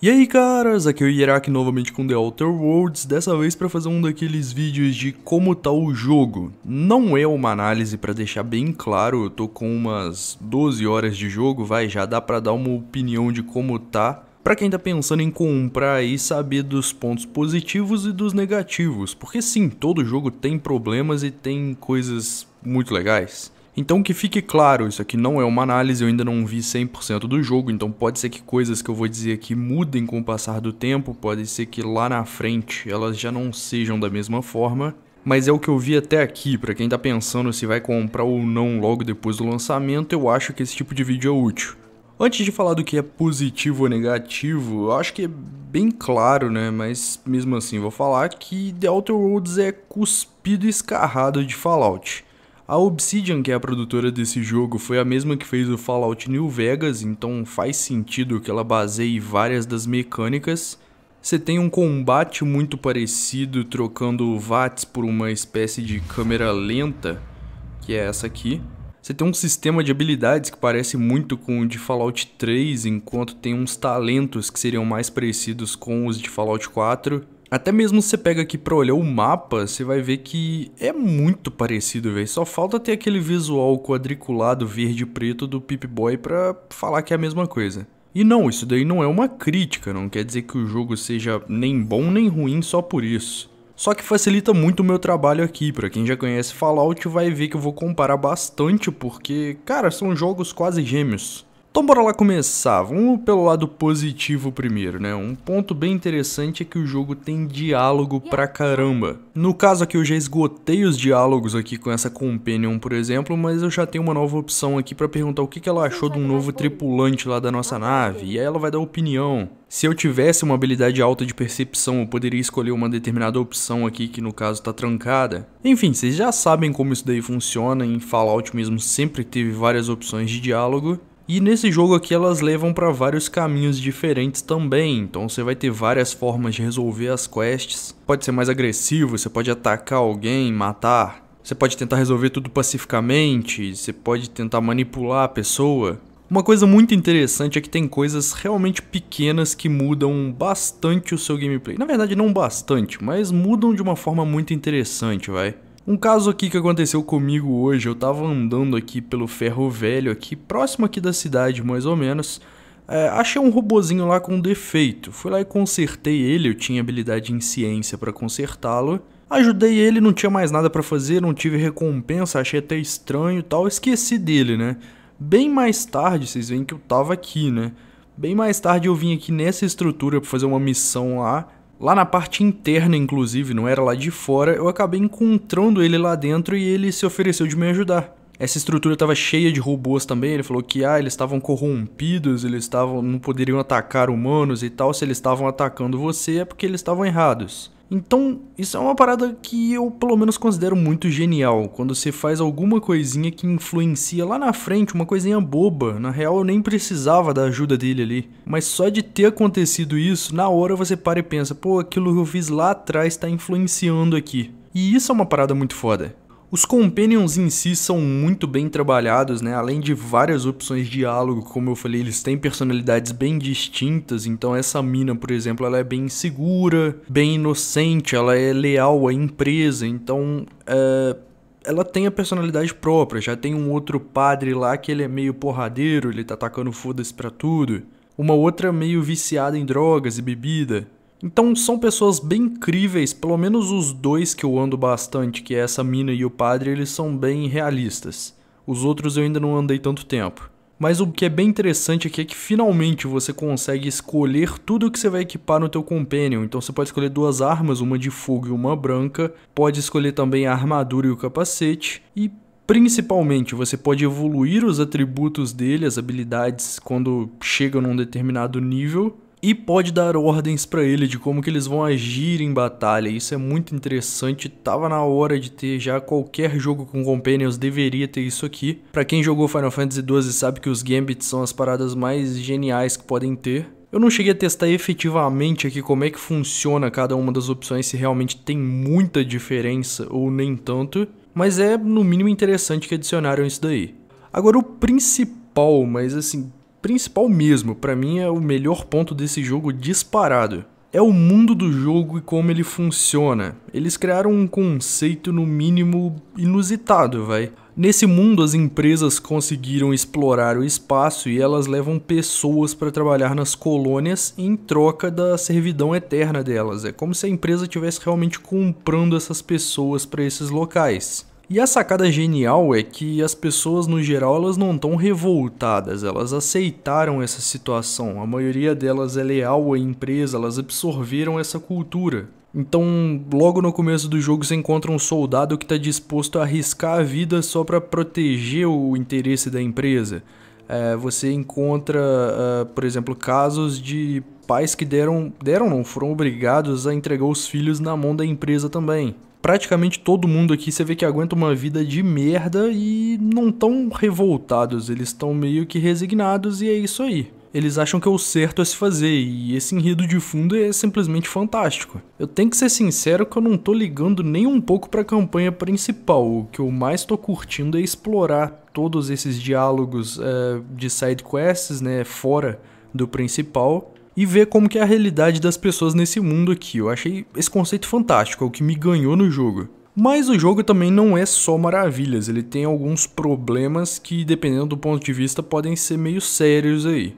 E aí caras, aqui é o Hierark novamente com The Outer Worlds, dessa vez para fazer um daqueles vídeos de como tá o jogo. Não é uma análise para deixar bem claro, eu tô com umas 12 horas de jogo, vai, já dá para dar uma opinião de como tá. Para quem tá pensando em comprar e saber dos pontos positivos e dos negativos, porque sim, todo jogo tem problemas e tem coisas muito legais. Então que fique claro, isso aqui não é uma análise, eu ainda não vi 100% do jogo, então pode ser que coisas que eu vou dizer aqui mudem com o passar do tempo, pode ser que lá na frente elas já não sejam da mesma forma, mas é o que eu vi até aqui. Para quem está pensando se vai comprar ou não logo depois do lançamento, eu acho que esse tipo de vídeo é útil. Antes de falar do que é positivo ou negativo, eu acho que é bem claro, né? Mas mesmo assim, vou falar que The Outer Worlds é cuspido e escarrado de Fallout. A Obsidian, que é a produtora desse jogo, foi a mesma que fez o Fallout New Vegas, então faz sentido que ela baseie várias das mecânicas. Você tem um combate muito parecido, trocando VATs por uma espécie de câmera lenta, que é essa aqui. Você tem um sistema de habilidades que parece muito com o de Fallout 3, enquanto tem uns talentos que seriam mais parecidos com os de Fallout 4. Até mesmo você pega aqui para olhar o mapa, você vai ver que é muito parecido, velho. Só falta ter aquele visual quadriculado verde e preto do Pip-Boy pra falar que é a mesma coisa. E não, isso daí não é uma crítica, não quer dizer que o jogo seja nem bom nem ruim só por isso. Só que facilita muito o meu trabalho aqui, pra quem já conhece Fallout vai ver que eu vou comparar bastante porque, cara, são jogos quase gêmeos. Então bora lá começar, vamos pelo lado positivo primeiro, né? Um ponto bem interessante é que o jogo tem diálogo pra caramba. No caso aqui eu já esgotei os diálogos aqui com essa Companion, por exemplo, mas eu já tenho uma nova opção aqui pra perguntar o que, ela achou de um é novo tripulante lá da nossa nave, e aí ela vai dar opinião. Se eu tivesse uma habilidade alta de percepção, eu poderia escolher uma determinada opção aqui, que no caso tá trancada. Enfim, vocês já sabem como isso daí funciona, em Fallout mesmo sempre teve várias opções de diálogo, e nesse jogo aqui elas levam para vários caminhos diferentes também, então você vai ter várias formas de resolver as quests. Pode ser mais agressivo, você pode atacar alguém, matar. Você pode tentar resolver tudo pacificamente, você pode tentar manipular a pessoa. Uma coisa muito interessante é que tem coisas realmente pequenas que mudam bastante o seu gameplay. Na verdade, não bastante, mas mudam de uma forma muito interessante, vai. Um caso aqui que aconteceu comigo hoje, eu tava andando aqui pelo ferro velho aqui, próximo aqui da cidade mais ou menos, é, achei um robozinho lá com defeito, fui lá e consertei ele, eu tinha habilidade em ciência para consertá-lo, ajudei ele, não tinha mais nada para fazer, não tive recompensa, achei até estranho e tal, esqueci dele, né? Bem mais tarde, vocês veem que eu tava aqui, né? Bem mais tarde eu vim aqui nessa estrutura para fazer uma missão lá, Lá na parte interna, inclusive, não era lá de fora, eu acabei encontrando ele lá dentro e ele se ofereceu de me ajudar. Essa estrutura estava cheia de robôs também, ele falou que ah, eles estavam corrompidos, eles estavam não poderiam atacar humanos e tal, se eles estavam atacando você é porque eles estavam errados. Então, isso é uma parada que eu pelo menos considero muito genial, quando você faz alguma coisinha que influencia lá na frente, uma coisinha boba. Na real, eu nem precisava da ajuda dele ali, mas só de ter acontecido isso, na hora você para e pensa, pô, aquilo que eu fiz lá atrás tá influenciando aqui. E isso é uma parada muito foda. Os Companions em si são muito bem trabalhados, né? Além de várias opções de diálogo, como eu falei, eles têm personalidades bem distintas. Então essa mina, por exemplo, ela é bem segura, bem inocente, ela é leal à empresa. Então é, ela tem a personalidade própria. Já tem um outro padre lá que ele é meio porradeiro, ele tá atacando foda-se pra tudo. Uma outra meio viciada em drogas e bebida. Então são pessoas bem incríveis, pelo menos os dois que eu ando bastante, que é essa mina e o padre, eles são bem realistas. Os outros eu ainda não andei tanto tempo. Mas o que é bem interessante aqui é que finalmente você consegue escolher tudo o que você vai equipar no teu companion. Então você pode escolher duas armas, uma de fogo e uma branca. Pode escolher também a armadura e o capacete. E Principalmente, você pode evoluir os atributos dele, as habilidades, quando chega num determinado nível e pode dar ordens para ele de como que eles vão agir em batalha. Isso é muito interessante. Tava na hora de ter já qualquer jogo com companions deveria ter isso aqui. Para quem jogou Final Fantasy XII sabe que os gambits são as paradas mais geniais que podem ter. Eu não cheguei a testar efetivamente aqui como é que funciona cada uma das opções, se realmente tem muita diferença ou nem tanto, mas é no mínimo interessante que adicionaram isso daí. Agora o principal, mas assim, principal mesmo, para mim é o melhor ponto desse jogo disparado. É o mundo do jogo e como ele funciona. Eles criaram um conceito no mínimo inusitado, vai. Nesse mundo as empresas conseguiram explorar o espaço e elas levam pessoas para trabalhar nas colônias em troca da servidão eterna delas. É como se a empresa estivesse realmente comprando essas pessoas para esses locais. E a sacada genial é que as pessoas no geral elas não estão revoltadas, elas aceitaram essa situação. A maioria delas é leal à empresa, elas absorveram essa cultura. Então, logo no começo do jogo, você encontra um soldado que está disposto a arriscar a vida só para proteger o interesse da empresa. É, você encontra, uh, por exemplo, casos de pais que deram, deram não, foram obrigados a entregar os filhos na mão da empresa também praticamente todo mundo aqui você vê que aguenta uma vida de merda e não tão revoltados, eles estão meio que resignados e é isso aí. Eles acham que é o certo a se fazer e esse enredo de fundo é simplesmente fantástico. Eu tenho que ser sincero que eu não tô ligando nem um pouco para a campanha principal. O que eu mais tô curtindo é explorar todos esses diálogos eh, de side quests, né, fora do principal e ver como que é a realidade das pessoas nesse mundo aqui. Eu achei esse conceito fantástico, é o que me ganhou no jogo. Mas o jogo também não é só maravilhas, ele tem alguns problemas que, dependendo do ponto de vista, podem ser meio sérios aí.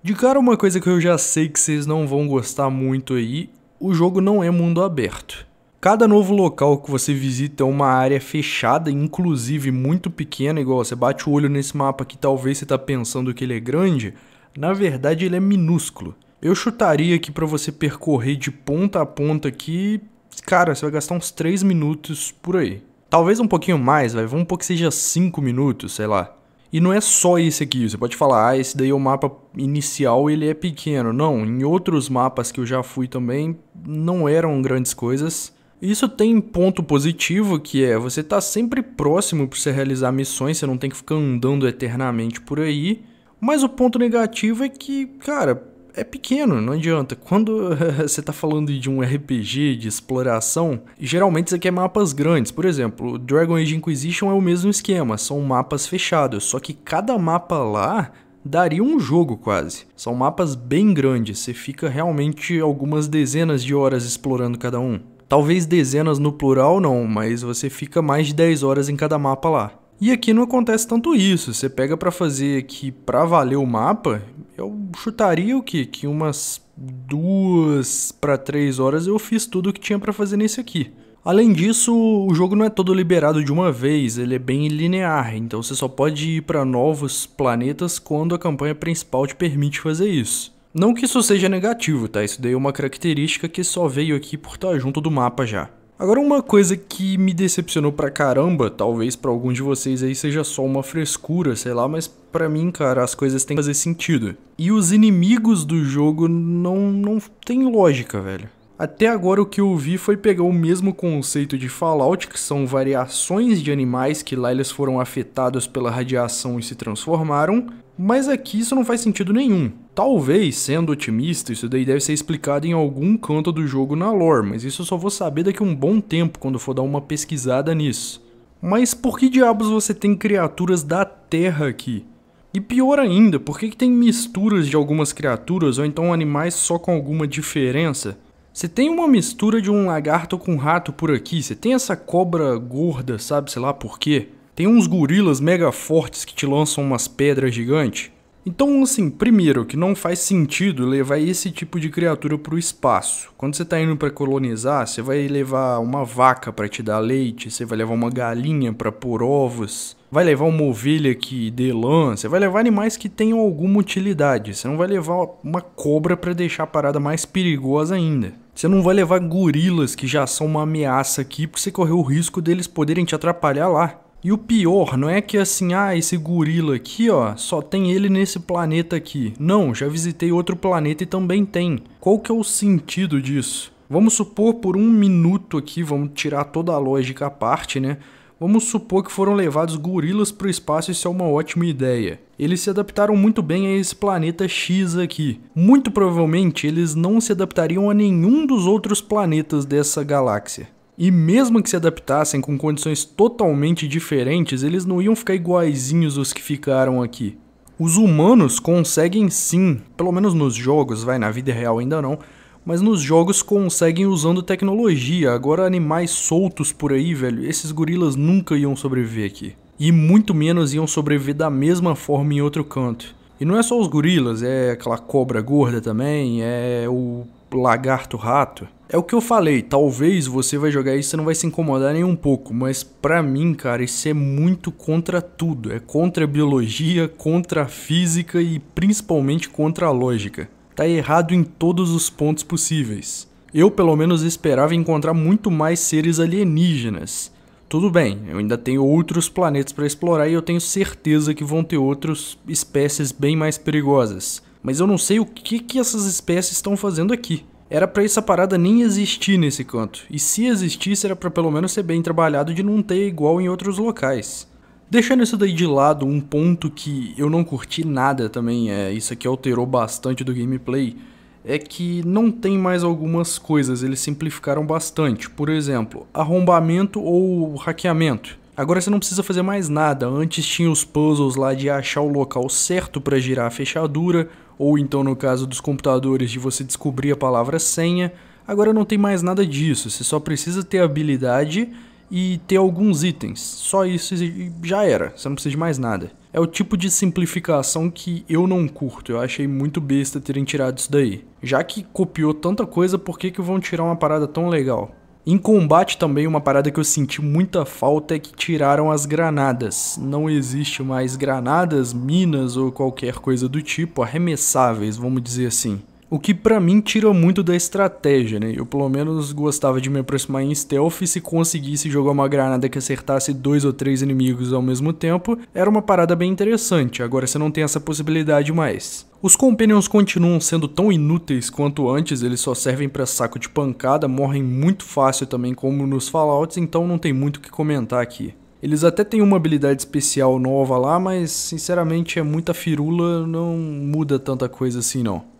De cara, uma coisa que eu já sei que vocês não vão gostar muito aí, o jogo não é mundo aberto. Cada novo local que você visita é uma área fechada, inclusive muito pequena, igual você bate o olho nesse mapa que talvez você está pensando que ele é grande, na verdade ele é minúsculo. Eu chutaria que para você percorrer de ponta a ponta aqui, cara, você vai gastar uns 3 minutos por aí. Talvez um pouquinho mais, vai, vamos pôr que seja 5 minutos, sei lá. E não é só esse aqui, você pode falar, ah, esse daí é o mapa inicial ele é pequeno. Não, em outros mapas que eu já fui também, não eram grandes coisas. Isso tem ponto positivo, que é você tá sempre próximo para você realizar missões, você não tem que ficar andando eternamente por aí. Mas o ponto negativo é que, cara, é pequeno, não adianta. Quando você está falando de um RPG de exploração, geralmente você quer mapas grandes. Por exemplo, Dragon Age Inquisition é o mesmo esquema, são mapas fechados, só que cada mapa lá daria um jogo quase. São mapas bem grandes, você fica realmente algumas dezenas de horas explorando cada um. Talvez dezenas no plural não, mas você fica mais de 10 horas em cada mapa lá. E aqui não acontece tanto isso. Você pega para fazer aqui para valer o mapa, eu chutaria o quê? Que umas duas para três horas eu fiz tudo o que tinha para fazer nesse aqui. Além disso, o jogo não é todo liberado de uma vez, ele é bem linear, então você só pode ir para novos planetas quando a campanha principal te permite fazer isso. Não que isso seja negativo, tá? Isso daí é uma característica que só veio aqui por estar junto do mapa já. Agora uma coisa que me decepcionou pra caramba, talvez para alguns de vocês aí seja só uma frescura, sei lá, mas para mim, cara, as coisas têm que fazer sentido. E os inimigos do jogo não não tem lógica, velho. Até agora o que eu vi foi pegar o mesmo conceito de Fallout, que são variações de animais que lá eles foram afetados pela radiação e se transformaram, mas aqui isso não faz sentido nenhum. Talvez, sendo otimista, isso daí deve ser explicado em algum canto do jogo na lore, mas isso eu só vou saber daqui a um bom tempo quando for dar uma pesquisada nisso. Mas por que diabos você tem criaturas da Terra aqui? E pior ainda, por que, que tem misturas de algumas criaturas ou então animais só com alguma diferença? Você tem uma mistura de um lagarto com um rato por aqui, você tem essa cobra gorda, sabe, sei lá por quê. Tem uns gorilas mega fortes que te lançam umas pedras gigantes. Então, assim, primeiro que não faz sentido levar esse tipo de criatura para o espaço. Quando você está indo para colonizar, você vai levar uma vaca para te dar leite, você vai levar uma galinha para pôr ovos, vai levar uma ovelha que dê lã, você vai levar animais que tenham alguma utilidade. Você não vai levar uma cobra para deixar a parada mais perigosa ainda. Você não vai levar gorilas que já são uma ameaça aqui porque você correu o risco deles poderem te atrapalhar lá. E o pior não é que assim, ah, esse gorila aqui, ó, só tem ele nesse planeta aqui. Não, já visitei outro planeta e também tem. Qual que é o sentido disso? Vamos supor por um minuto aqui, vamos tirar toda a lógica à parte, né? Vamos supor que foram levados gorilas para o espaço, isso é uma ótima ideia. Eles se adaptaram muito bem a esse planeta X aqui. Muito provavelmente eles não se adaptariam a nenhum dos outros planetas dessa galáxia. E mesmo que se adaptassem com condições totalmente diferentes, eles não iam ficar iguaizinhos os que ficaram aqui. Os humanos conseguem sim, pelo menos nos jogos, vai na vida real ainda não, mas nos jogos conseguem usando tecnologia. Agora animais soltos por aí, velho, esses gorilas nunca iam sobreviver aqui. E muito menos iam sobreviver da mesma forma em outro canto. E não é só os gorilas, é aquela cobra gorda também, é o lagarto rato. É o que eu falei, talvez você vai jogar isso e não vai se incomodar nem um pouco, mas pra mim, cara, isso é muito contra tudo. É contra a biologia, contra a física e principalmente contra a lógica tá errado em todos os pontos possíveis. Eu, pelo menos, esperava encontrar muito mais seres alienígenas. Tudo bem, eu ainda tenho outros planetas para explorar e eu tenho certeza que vão ter outras espécies bem mais perigosas. Mas eu não sei o que, que essas espécies estão fazendo aqui. Era para essa parada nem existir nesse canto, e se existisse era para pelo menos ser bem trabalhado de não ter igual em outros locais. Deixando isso daí de lado, um ponto que eu não curti nada também, é isso aqui alterou bastante do gameplay, é que não tem mais algumas coisas, eles simplificaram bastante. Por exemplo, arrombamento ou hackeamento. Agora você não precisa fazer mais nada. Antes tinha os puzzles lá de achar o local certo para girar a fechadura, ou então no caso dos computadores de você descobrir a palavra senha. Agora não tem mais nada disso, você só precisa ter habilidade e ter alguns itens. Só isso e já era, você não precisa de mais nada. É o tipo de simplificação que eu não curto, eu achei muito besta terem tirado isso daí. Já que copiou tanta coisa, por que, que vão tirar uma parada tão legal? Em combate também, uma parada que eu senti muita falta é que tiraram as granadas. Não existe mais granadas, minas ou qualquer coisa do tipo, arremessáveis, vamos dizer assim. O que para mim tira muito da estratégia, né? Eu pelo menos gostava de me aproximar em stealth e se conseguisse jogar uma granada que acertasse dois ou três inimigos ao mesmo tempo, era uma parada bem interessante. Agora você não tem essa possibilidade mais. Os Companions continuam sendo tão inúteis quanto antes, eles só servem para saco de pancada, morrem muito fácil também como nos Fallouts, então não tem muito o que comentar aqui. Eles até têm uma habilidade especial nova lá, mas sinceramente é muita firula, não muda tanta coisa assim não.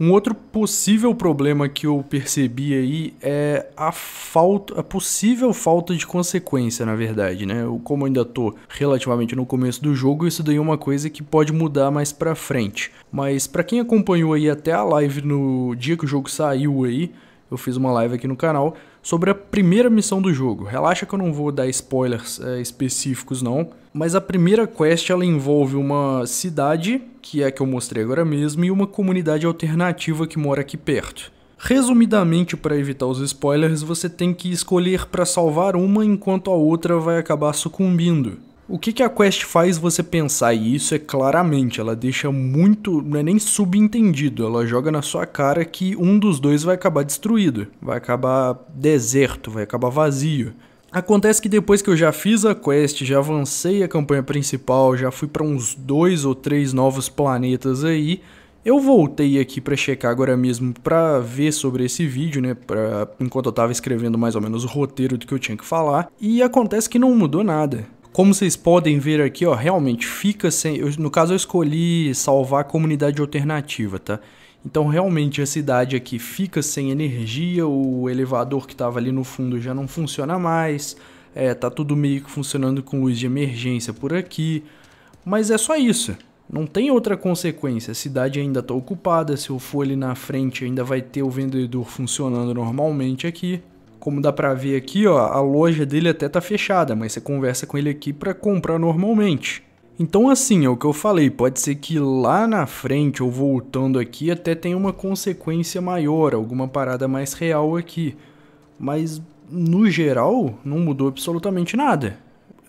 Um outro possível problema que eu percebi aí é a falta, a possível falta de consequência, na verdade, né? Eu, como ainda tô relativamente no começo do jogo, isso daí é uma coisa que pode mudar mais para frente. Mas para quem acompanhou aí até a live no dia que o jogo saiu aí, eu fiz uma live aqui no canal, sobre a primeira missão do jogo. Relaxa que eu não vou dar spoilers é, específicos não, mas a primeira quest ela envolve uma cidade, que é a que eu mostrei agora mesmo, e uma comunidade alternativa que mora aqui perto. Resumidamente, para evitar os spoilers, você tem que escolher para salvar uma enquanto a outra vai acabar sucumbindo. O que, que a Quest faz você pensar, e isso é claramente, ela deixa muito, não é nem subentendido, ela joga na sua cara que um dos dois vai acabar destruído, vai acabar deserto, vai acabar vazio. Acontece que depois que eu já fiz a quest, já avancei a campanha principal, já fui para uns dois ou três novos planetas aí, eu voltei aqui para checar agora mesmo para ver sobre esse vídeo, né? Pra, enquanto eu tava escrevendo mais ou menos o roteiro do que eu tinha que falar, e acontece que não mudou nada. Como vocês podem ver aqui, ó, realmente fica sem... Eu, no caso, eu escolhi salvar a comunidade alternativa, tá? Então, realmente, a cidade aqui fica sem energia, o elevador que estava ali no fundo já não funciona mais, é, tá tudo meio que funcionando com luz de emergência por aqui, mas é só isso. Não tem outra consequência, a cidade ainda está ocupada, se eu for ali na frente ainda vai ter o vendedor funcionando normalmente aqui. Como dá pra ver aqui, ó, a loja dele até tá fechada, mas você conversa com ele aqui para comprar normalmente. Então assim, é o que eu falei, pode ser que lá na frente ou voltando aqui até tenha uma consequência maior, alguma parada mais real aqui. Mas no geral, não mudou absolutamente nada.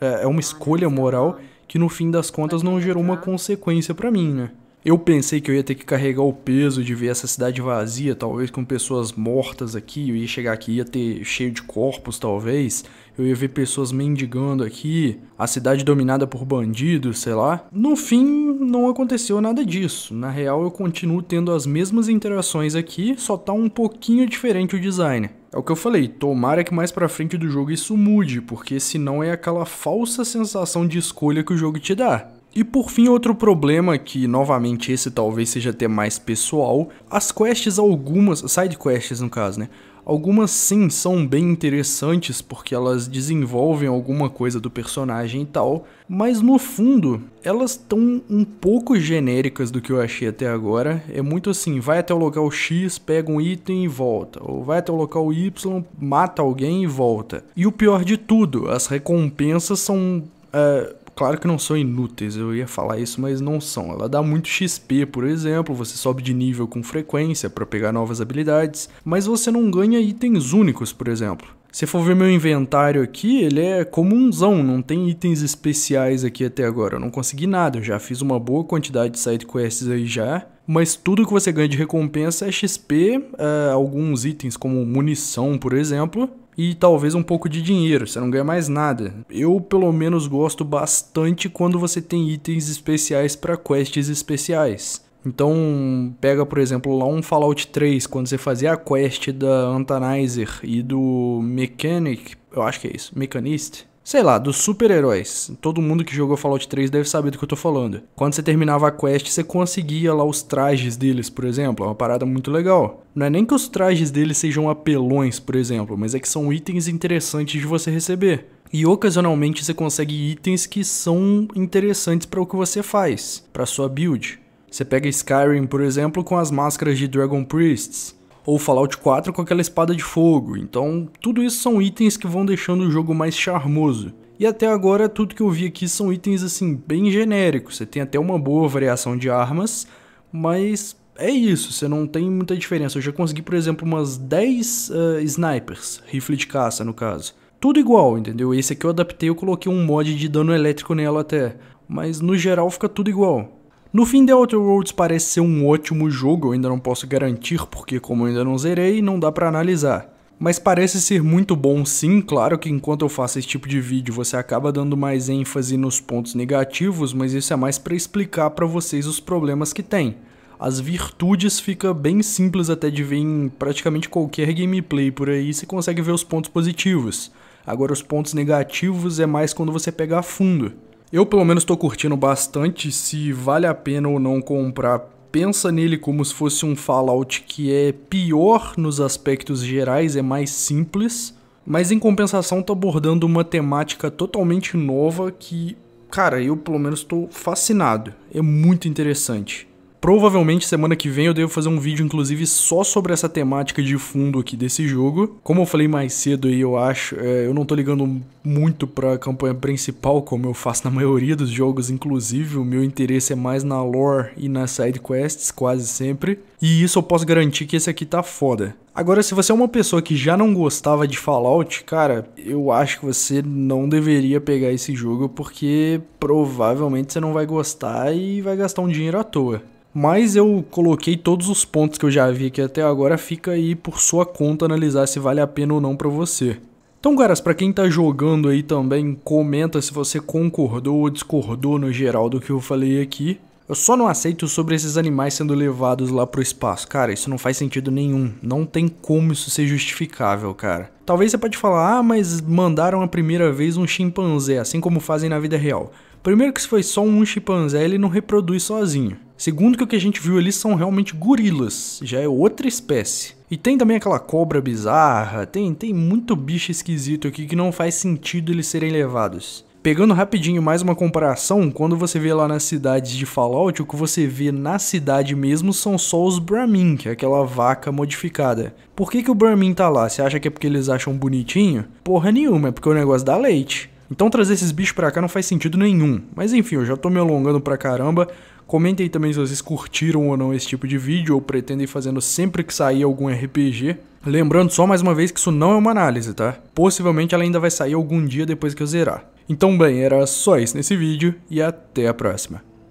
É, é uma escolha moral que no fim das contas não gerou uma consequência para mim, né? Eu pensei que eu ia ter que carregar o peso de ver essa cidade vazia, talvez com pessoas mortas aqui, eu ia chegar aqui e ia ter cheio de corpos, talvez. Eu ia ver pessoas mendigando aqui, a cidade dominada por bandidos, sei lá. No fim, não aconteceu nada disso. Na real, eu continuo tendo as mesmas interações aqui, só tá um pouquinho diferente o design. É o que eu falei, tomara que mais pra frente do jogo isso mude, porque senão é aquela falsa sensação de escolha que o jogo te dá. E por fim, outro problema, que novamente esse talvez seja até mais pessoal, as quests algumas, side quests no caso, né? Algumas sim são bem interessantes porque elas desenvolvem alguma coisa do personagem e tal, mas no fundo elas estão um pouco genéricas do que eu achei até agora. É muito assim, vai até o local X, pega um item e volta, ou vai até o local Y, mata alguém e volta. E o pior de tudo, as recompensas são Uh, Claro que não são inúteis, eu ia falar isso, mas não são. Ela dá muito XP, por exemplo, você sobe de nível com frequência para pegar novas habilidades, mas você não ganha itens únicos, por exemplo. Se for ver meu inventário aqui, ele é comunzão, não tem itens especiais aqui até agora. Eu não consegui nada, eu já fiz uma boa quantidade de side quests aí já. Mas tudo que você ganha de recompensa é XP, uh, eh, alguns itens como munição, por exemplo, e talvez um pouco de dinheiro, você não ganha mais nada. Eu, pelo menos, gosto bastante quando você tem itens especiais para quests especiais. Então, pega, por exemplo, lá um Fallout 3, quando você fazia a quest da Antanizer e do Mechanic, eu acho que é isso, Mechanist, sei lá, dos super-heróis. Todo mundo que jogou Fallout 3 deve saber do que eu tô falando. Quando você terminava a quest, você conseguia lá os trajes deles, por exemplo. É uma parada muito legal. Não é nem que os trajes deles sejam apelões, por exemplo, mas é que são itens interessantes de você receber. E ocasionalmente você consegue itens que são interessantes para o que você faz, para sua build. Você pega Skyrim, por exemplo, com as máscaras de Dragon Priests ou Fallout 4 com aquela espada de fogo. Então, tudo isso são itens que vão deixando o jogo mais charmoso. E até agora, tudo que eu vi aqui são itens assim bem genéricos. Você tem até uma boa variação de armas, mas é isso, você não tem muita diferença. Eu já consegui, por exemplo, umas 10 uh, eh, snipers, rifle de caça no caso. Tudo igual, entendeu? Esse aqui eu adaptei, eu coloquei um mod de dano elétrico nela até. Mas no geral fica tudo igual. No fim, The Outer Worlds parece ser um ótimo jogo, eu ainda não posso garantir porque como eu ainda não zerei, não dá para analisar. Mas parece ser muito bom sim, claro que enquanto eu faço esse tipo de vídeo você acaba dando mais ênfase nos pontos negativos, mas isso é mais para explicar para vocês os problemas que tem. As virtudes fica bem simples até de ver em praticamente qualquer gameplay por aí, você consegue ver os pontos positivos. Agora os pontos negativos é mais quando você pega a fundo. Eu pelo menos estou curtindo bastante. Se vale a pena ou não comprar, pensa nele como se fosse um Fallout que é pior nos aspectos gerais, é mais simples. Mas em compensação tá abordando uma temática totalmente nova que, cara, eu pelo menos estou fascinado. É muito interessante. Provavelmente semana que vem eu devo fazer um vídeo, inclusive, só sobre essa temática de fundo aqui desse jogo. Como eu falei mais cedo aí, eu acho, é, eu não tô ligando muito pra campanha principal, como eu faço na maioria dos jogos, inclusive. O meu interesse é mais na lore e nas side quests, quase sempre. E isso eu posso garantir que esse aqui tá foda. Agora, se você é uma pessoa que já não gostava de Fallout, cara, eu acho que você não deveria pegar esse jogo porque provavelmente você não vai gostar e vai gastar um dinheiro à toa. Mas eu coloquei todos os pontos que eu já vi aqui até agora, fica aí por sua conta analisar se vale a pena ou não para você. Então, caras, para quem tá jogando aí também, comenta se você concordou ou discordou no geral do que eu falei aqui. Eu só não aceito sobre esses animais sendo levados lá pro espaço. Cara, isso não faz sentido nenhum. Não tem como isso ser justificável, cara. Talvez você pode falar, ah, mas mandaram a primeira vez um chimpanzé, assim como fazem na vida real. Primeiro que se foi só um chimpanzé, ele não reproduz sozinho. Segundo que o que a gente viu ali são realmente gorilas, já é outra espécie. E tem também aquela cobra bizarra, tem, tem muito bicho esquisito aqui que não faz sentido eles serem levados. Pegando rapidinho mais uma comparação, quando você vê lá nas cidades de Fallout, o que você vê na cidade mesmo são só os Brahmin, que é aquela vaca modificada. Por que, que o Brahmin tá lá? Você acha que é porque eles acham bonitinho? Porra nenhuma, é porque o é negócio dá leite. Então trazer esses bichos pra cá não faz sentido nenhum. Mas enfim, eu já tô me alongando pra caramba. Comentem também se vocês curtiram ou não esse tipo de vídeo ou pretendem fazendo sempre que sair algum RPG. Lembrando só mais uma vez que isso não é uma análise, tá? Possivelmente ela ainda vai sair algum dia depois que eu zerar. Então bem, era só isso nesse vídeo e até a próxima.